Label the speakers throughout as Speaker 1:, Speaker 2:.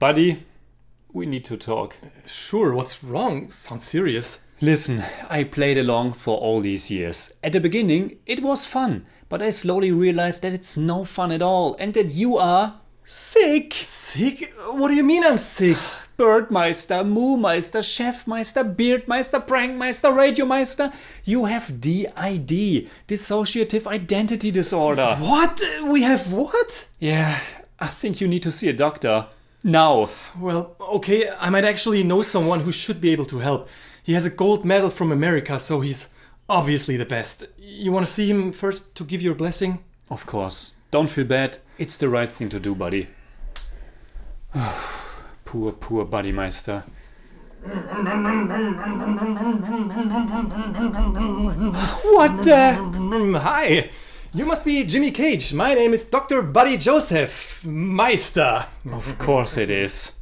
Speaker 1: Buddy, we need to talk. Sure, what's wrong? Sounds serious. Listen, I played along for all these years. At the beginning, it was fun, but I slowly realized that it's no fun at all and that you are sick. Sick? What do you mean I'm sick? Birdmeister, Moomeister, Chefmeister, Beardmeister, Prankmeister, Radiomeister. You have DID, Dissociative Identity
Speaker 2: Disorder. What? We have what? Yeah, I think you need to see a doctor now. Well, okay, I might actually know someone who should be able to help. He has a gold medal from America, so he's obviously the best. You want to see him first to give your blessing?
Speaker 1: Of course. Don't feel bad. It's the right thing to do, buddy. poor, poor Meister.
Speaker 2: what the? Hi! You must be Jimmy Cage. My name is Dr. Buddy Joseph Meister. Of course it
Speaker 1: is.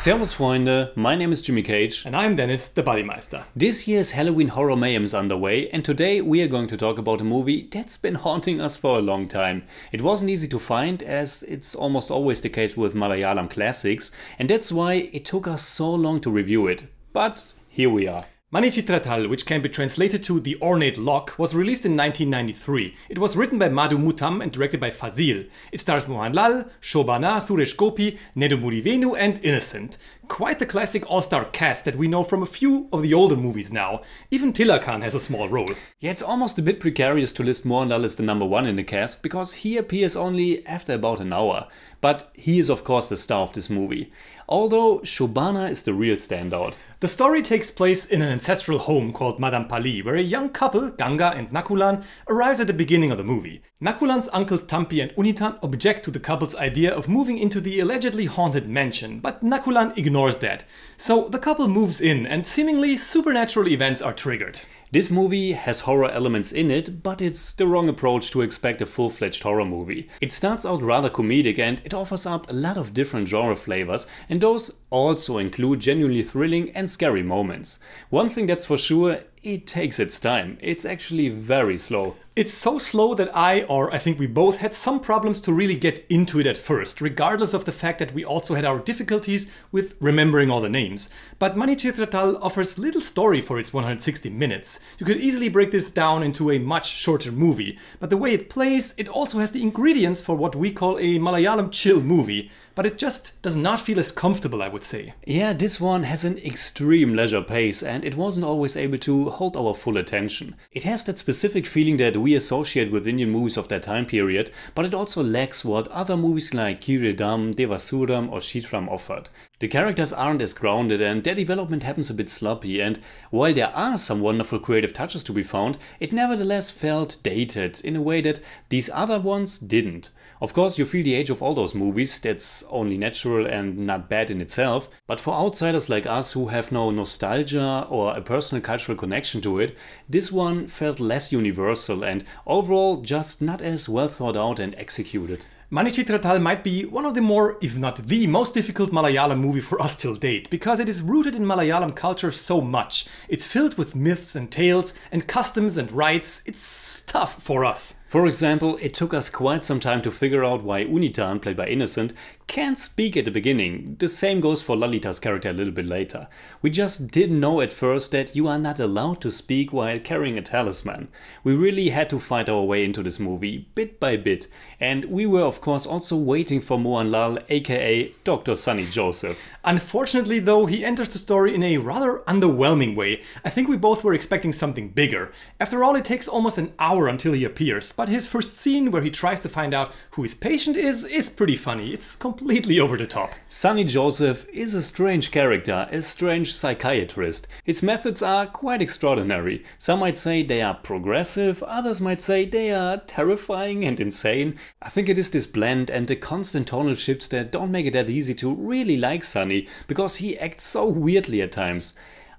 Speaker 1: Servus Freunde, my name is Jimmy Cage. And I'm Dennis, the Bodymeister. This year's Halloween Horror is underway and today we are going to talk about a movie that's been haunting us for a long time. It wasn't easy to find as it's almost always the case with Malayalam classics and that's
Speaker 2: why it took us so long to review it. But here we are. Manichitratal, which can be translated to The Ornate Lock, was released in 1993. It was written by Madhu Mutam and directed by Fazil. It stars Mohan Lal, Shobana, Suresh Gopi, Nedu and Innocent. Quite the classic all-star cast that we know from a few of the older movies now. Even
Speaker 1: Tilakhan has a small role. Yeah, it's almost a bit precarious to list Mohan Lal as the number one in the cast, because he appears only after about an hour. But he is of course the star of this movie. Although
Speaker 2: Shobana is the real standout. The story takes place in an ancestral home called Madame Pali, where a young couple, Ganga and Nakulan, arrives at the beginning of the movie. Nakulan's uncles Tampi and Unitan object to the couple's idea of moving into the allegedly haunted mansion, but Nakulan ignores that. So the couple moves in, and seemingly supernatural events are triggered.
Speaker 1: This movie has horror elements in it, but it's the wrong approach to expect a full-fledged horror movie. It starts out rather comedic and it offers up a lot of different genre flavors and those also include genuinely thrilling and scary moments. One thing that's for sure, it
Speaker 2: takes its time. It's actually very slow. It's so slow that I, or I think we both, had some problems to really get into it at first, regardless of the fact that we also had our difficulties with remembering all the names. But Mani offers little story for its 160 minutes. You could easily break this down into a much shorter movie, but the way it plays, it also has the ingredients for what we call a Malayalam chill movie, but it just does not feel as comfortable, I would say. Yeah, this one has an extreme leisure pace, and it wasn't always able to hold our
Speaker 1: full attention. It has that specific feeling that we we associate with Indian movies of that time period, but it also lacks what other movies like Kiridam, Devasuram or Shitram offered. The characters aren't as grounded and their development happens a bit sloppy and while there are some wonderful creative touches to be found, it nevertheless felt dated in a way that these other ones didn't. Of course, you feel the age of all those movies, that's only natural and not bad in itself, but for outsiders like us who have no nostalgia or a personal cultural connection to it, this one felt less universal and overall just not as well thought out and
Speaker 2: executed. Manichitratal might be one of the more, if not the most difficult Malayalam movie for us till date, because it is rooted in Malayalam culture so much. It's filled with myths and tales and customs and rites. It's tough for us. For example, it took us quite some
Speaker 1: time to figure out why Unitan, played by Innocent, can't speak at the beginning. The same goes for Lalita's character a little bit later. We just didn't know at first that you are not allowed to speak while carrying a talisman. We really had to fight our way into this movie, bit by bit.
Speaker 2: And we were of course also waiting for Mohan Lal, aka Dr. Sunny Joseph. Unfortunately though, he enters the story in a rather underwhelming way. I think we both were expecting something bigger. After all, it takes almost an hour until he appears, but his first scene where he tries to find out who his patient is is pretty funny. It's completely over the top. Sonny Joseph is a
Speaker 1: strange character, a strange psychiatrist. His methods are quite extraordinary. Some might say they are progressive, others might say they are terrifying and insane. I think it is this blend and the constant tonal shifts that don't make it that easy to really like Sonny, because he acts so weirdly at times.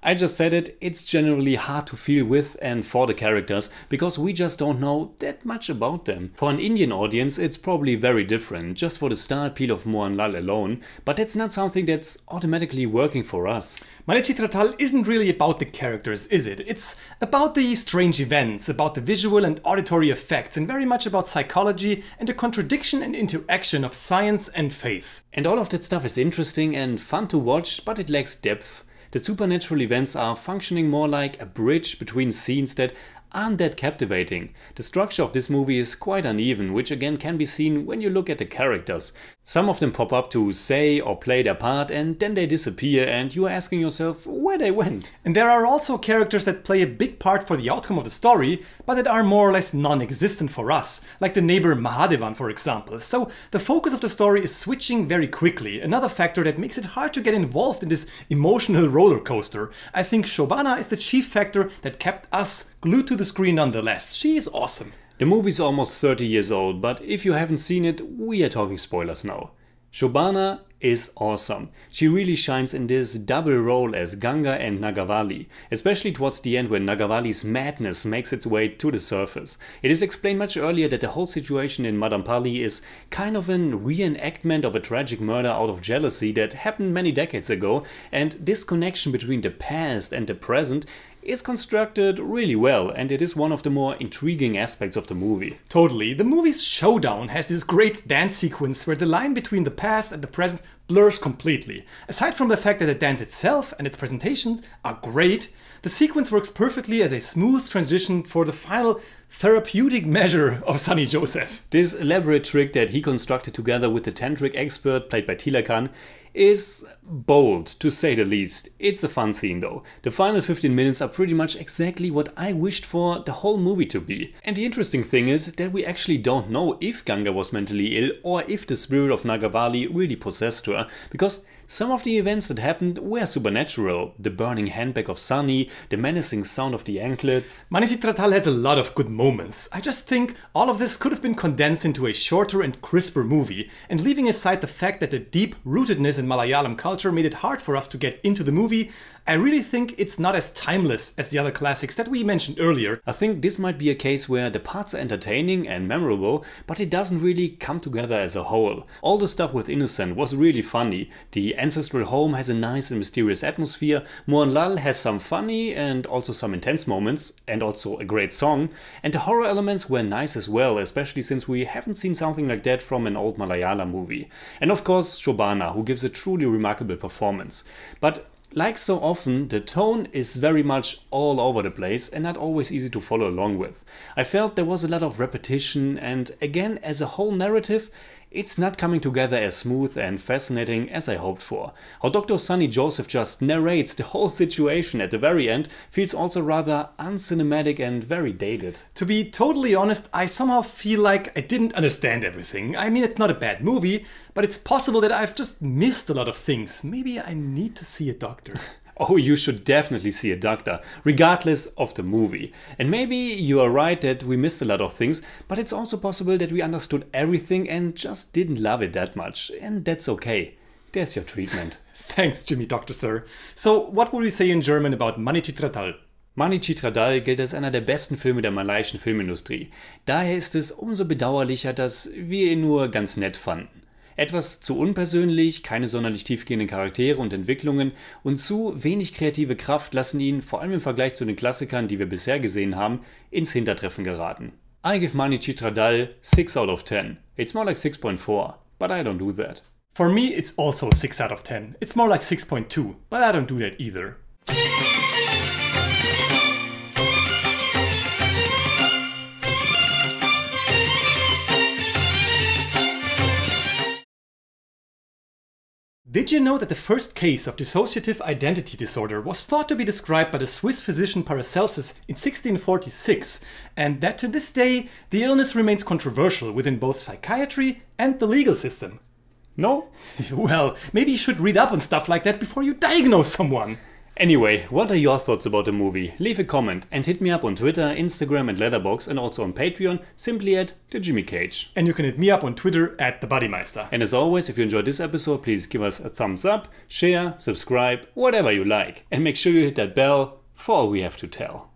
Speaker 1: I just said it, it's generally hard to feel with and for the characters because we just don't know that much about them. For an Indian audience it's probably very different, just for the star appeal of Mohan Lal alone, but that's not something that's
Speaker 2: automatically working for us. Malachi Tratal isn't really about the characters, is it? It's about the strange events, about the visual and auditory effects and very much about psychology and the contradiction and interaction of science and faith. And all of that stuff is interesting and fun to
Speaker 1: watch, but it lacks depth that supernatural events are functioning more like a bridge between scenes that aren't that captivating. The structure of this movie is quite uneven, which again can be seen when you look at the characters. Some of them pop up to say or play their part and then they
Speaker 2: disappear and you are asking yourself where they went. And there are also characters that play a big part for the outcome of the story, but that are more or less non-existent for us, like the neighbor Mahadevan for example. So the focus of the story is switching very quickly, another factor that makes it hard to get involved in this emotional roller coaster. I think Shobana is the chief factor that kept us glued to the screen nonetheless. She is awesome. The movie is almost 30 years old, but if you
Speaker 1: haven't seen it, we are talking spoilers now. Shobana is awesome. She really shines in this double role as Ganga and Nagavali, especially towards the end when Nagavali's madness makes its way to the surface. It is explained much earlier that the whole situation in Madampali is kind of an reenactment of a tragic murder out of jealousy that happened many decades ago, and this connection between the past and the present is constructed really
Speaker 2: well and it is one of the more intriguing aspects of the movie. Totally. The movie's showdown has this great dance sequence where the line between the past and the present blurs completely. Aside from the fact that the dance itself and its presentations are great, the sequence works perfectly as a smooth transition for the final therapeutic measure of Sonny Joseph. This elaborate
Speaker 1: trick that he constructed together with the tantric expert played by Tilakan is bold, to say the least. It's a fun scene though. The final 15 minutes are pretty much exactly what I wished for the whole movie to be. And the interesting thing is that we actually don't know if Ganga was mentally ill or if the spirit of Nagavali really possessed her, because some of the events that happened were supernatural. The burning handbag of Sunny, the menacing sound of the anklets.
Speaker 2: Manishi Tratal has a lot of good moments. I just think all of this could have been condensed into a shorter and crisper movie, and leaving aside the fact that the deep rootedness in Malayalam culture made it hard for us to get into the movie, I really think it's not as timeless as the other classics that we mentioned earlier. I think this might be a case where the parts are entertaining and memorable, but it doesn't really
Speaker 1: come together as a whole. All the stuff with Innocent was really funny. The ancestral home has a nice and mysterious atmosphere, Moan Lal has some funny and also some intense moments, and also a great song, and and the horror elements were nice as well, especially since we haven't seen something like that from an old Malayalam movie. And of course Shobana, who gives a truly remarkable performance. But like so often, the tone is very much all over the place and not always easy to follow along with. I felt there was a lot of repetition and again, as a whole narrative, it's not coming together as smooth and fascinating as I hoped for. How Dr. Sunny Joseph just narrates the whole situation at the very end feels also rather uncinematic
Speaker 2: and very dated. To be totally honest, I somehow feel like I didn't understand everything. I mean, it's not a bad movie, but it's possible that I've just missed a lot of things. Maybe I need to see a doctor.
Speaker 1: oh, you should definitely see a doctor, regardless of the movie. And maybe you are right that we missed a lot of things, but it's also possible that we understood everything and just didn't love it that much. And that's okay. There's your treatment. Thanks, Jimmy Doctor Sir. So, what would we say in German about Manichitradal? Manichitradal gilt als einer der besten Filme der malaiischen Filmindustrie. Daher ist es umso bedauerlicher, dass wir ihn nur ganz nett fanden. Etwas zu unpersönlich, keine sonderlich tiefgehenden Charaktere und Entwicklungen und zu wenig kreative Kraft lassen ihn, vor allem im Vergleich zu den Klassikern, die wir bisher gesehen haben, ins Hintertreffen geraten. I give Mani Chitradal 6 out of 10.
Speaker 2: It's more like 6.4, but I don't do that. For me, it's also 6 out of 10. It's more like 6.2, but I don't do that either. Did you know that the first case of dissociative identity disorder was thought to be described by the Swiss physician Paracelsus in 1646, and that to this day the illness remains controversial within both psychiatry and the legal system? No? well, maybe you should read up on stuff like that before you diagnose someone!
Speaker 1: Anyway, what are your thoughts about the movie? Leave a comment and hit me up on Twitter, Instagram and Letterbox and also on Patreon simply at the Jimmy Cage. And you can hit me up on Twitter at the Bodymeister. And as always, if you enjoyed this episode, please give us a thumbs up, share, subscribe, whatever you like. And make sure you hit that bell for all we have to tell.